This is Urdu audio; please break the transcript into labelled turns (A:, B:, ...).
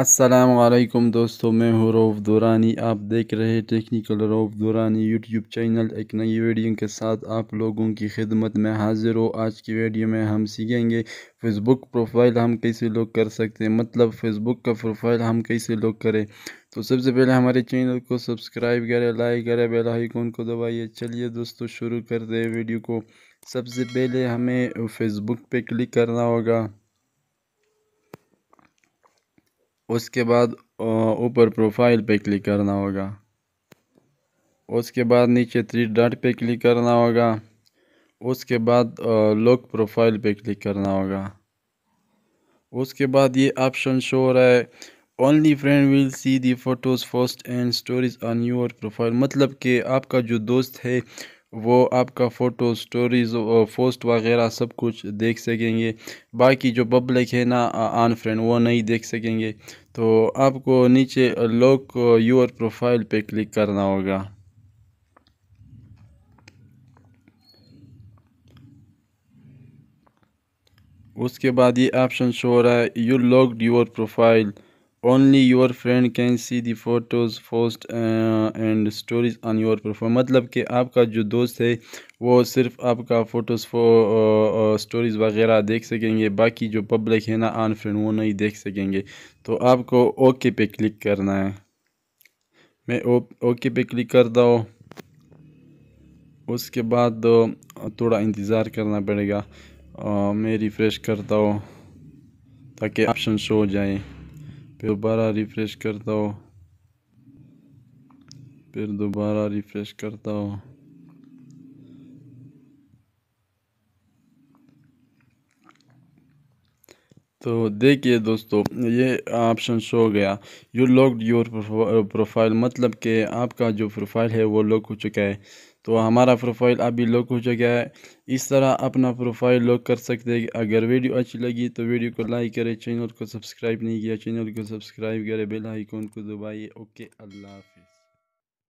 A: السلام علیکم دوستوں میں ہوں روف دورانی آپ دیکھ رہے technical Rauf Durrani YouTube channel ایک نئی ویڈیو کے ساتھ آپ لوگوں کی خدمت میں حاضر ہو آج کی ویڈیو میں ہم سیکھیں گے فیس بک پروفائل ہم کیسے لوگ کر سکتے ہیں مطلب فیس بک کا پروفائل ہم کیسے لوگ کریں تو سب سے پہلے ہمارے چینل کو سبسکرائب کریں لائک کریں بیل آئیکن کو دبائیے چلیے دوستو شروع کر دیں ویڈیو کو سب سے پہلے ہمیں فیس بک پہ کلک کرنا ہوگا اس کے بعد اوپر پروفائل پہ کلک کرنا ہوگا اس کے بعد نیچے تھری ڈاٹ پہ کلک کرنا ہوگا اس کے بعد لوک پروفائل پہ کلک کرنا ہوگا اس کے بعد یہ آپشن رہا ہے only friend will see the photos first and stories on your profile مطلب کہ آپ کا جو دوست ہے وہ آپ کا فوٹو سٹوریز پوسٹ وغیرہ سب کچھ دیکھ سکیں گے باقی جو پبلک ہے نا آن فرینڈ وہ نہیں دیکھ سکیں گے تو آپ کو نیچے لوک یور پروفائل پہ کلک کرنا ہوگا اس کے بعد یہ آپشن شو رہا ہے you lock your profile only your friend can see the photos post and stories on your profile مطلب کہ آپ کا جو دوست ہے وہ صرف آپ کا فوٹوز اسٹوریز uh, uh, وغیرہ دیکھ سکیں گے باقی جو پبلک ہے نا آن فرینڈ وہ نہیں دیکھ سکیں گے تو آپ کو اوکے پہ کلک کرنا ہے میں اوکے پہ کلک دا ہوں اس کے بعد تھوڑا انتظار کرنا پڑے گا میں ریفریش کرتا ہوں تاکہ آپشن شو جائیں پھر دوبارہ ریفریش کرتا ہو پھر دوبارہ ریفریش کرتا ہو تو دیکھیے دوستو یہ آپشن شو ہو گیا یو لوگڈ یور پروفائل مطلب کہ آپ کا جو پروفائل ہے وہ لوگ ہو چکا ہے تو ہمارا پروفائل ابھی لوگ ہو چکا ہے اس طرح اپنا پروفائل لوگ کر سکتے ہیں اگر ویڈیو اچھی لگی تو ویڈیو کو لائک کرے چینل کو سبسکرائب نہیں کیا چینل کو سبسکرائب کرے بیل آئیکن کو دبائیے اوکے اللہ حافظ